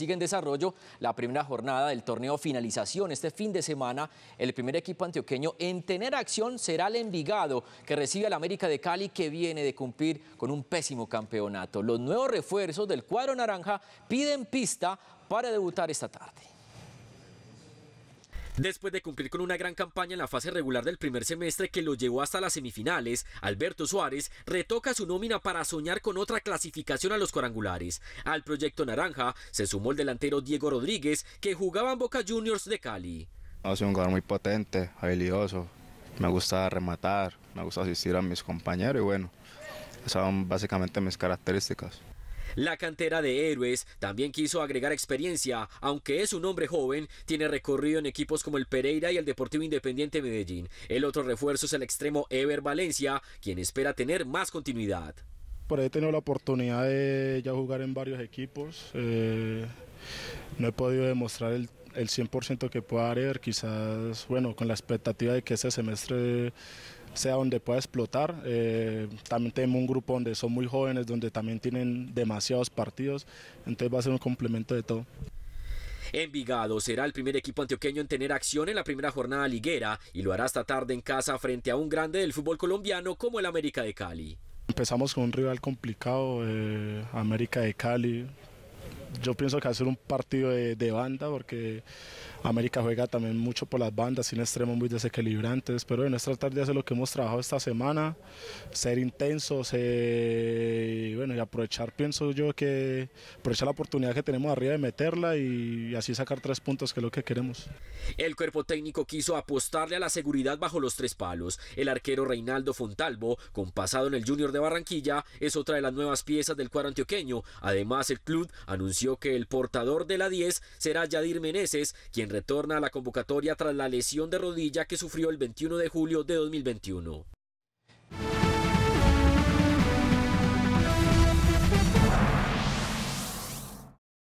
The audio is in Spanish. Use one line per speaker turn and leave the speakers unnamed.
Sigue en desarrollo la primera jornada del torneo finalización. Este fin de semana, el primer equipo antioqueño en tener acción será el Envigado, que recibe al América de Cali, que viene de cumplir con un pésimo campeonato. Los nuevos refuerzos del cuadro naranja piden pista para debutar esta tarde. Después de cumplir con una gran campaña en la fase regular del primer semestre que lo llevó hasta las semifinales, Alberto Suárez retoca su nómina para soñar con otra clasificación a los cuadrangulares. Al proyecto naranja se sumó el delantero Diego Rodríguez, que jugaba en Boca Juniors de Cali. Ha un
jugador muy potente, habilidoso, me gusta rematar, me gusta asistir a mis compañeros y bueno, esas son básicamente mis características.
La cantera de héroes también quiso agregar experiencia, aunque es un hombre joven, tiene recorrido en equipos como el Pereira y el Deportivo Independiente Medellín. El otro refuerzo es el extremo Ever Valencia, quien espera tener más continuidad.
Por ahí he tenido la oportunidad de ya jugar en varios equipos. Eh, no he podido demostrar el, 100% que pueda dar, quizás, bueno, con la expectativa de que este semestre sea donde pueda explotar. Eh, también tenemos un grupo donde son muy jóvenes, donde también tienen demasiados partidos, entonces va a ser un complemento de todo.
Envigado será el primer equipo antioqueño en tener acción en la primera jornada liguera y lo hará esta tarde en casa frente a un grande del fútbol colombiano como el América de Cali.
Empezamos con un rival complicado, eh, América de Cali. Yo pienso que va a ser un partido de, de banda porque América juega también mucho por las bandas, sin extremos muy desequilibrantes, pero en es tarde de lo que hemos trabajado esta semana, ser intensos y, eh, bueno, y aprovechar, pienso yo, que aprovechar la oportunidad que tenemos arriba de meterla y, así sacar tres puntos, que es lo que queremos.
El cuerpo técnico quiso apostarle a la seguridad bajo los tres palos. El arquero Reinaldo Fontalvo, con pasado en el Junior de Barranquilla, es otra de las nuevas piezas del cuadro antioqueño. Además, el club anunció que el portador de la 10 será Yadir Meneses, quien retorna a la convocatoria tras la lesión de rodilla que sufrió el 21 de julio de 2021.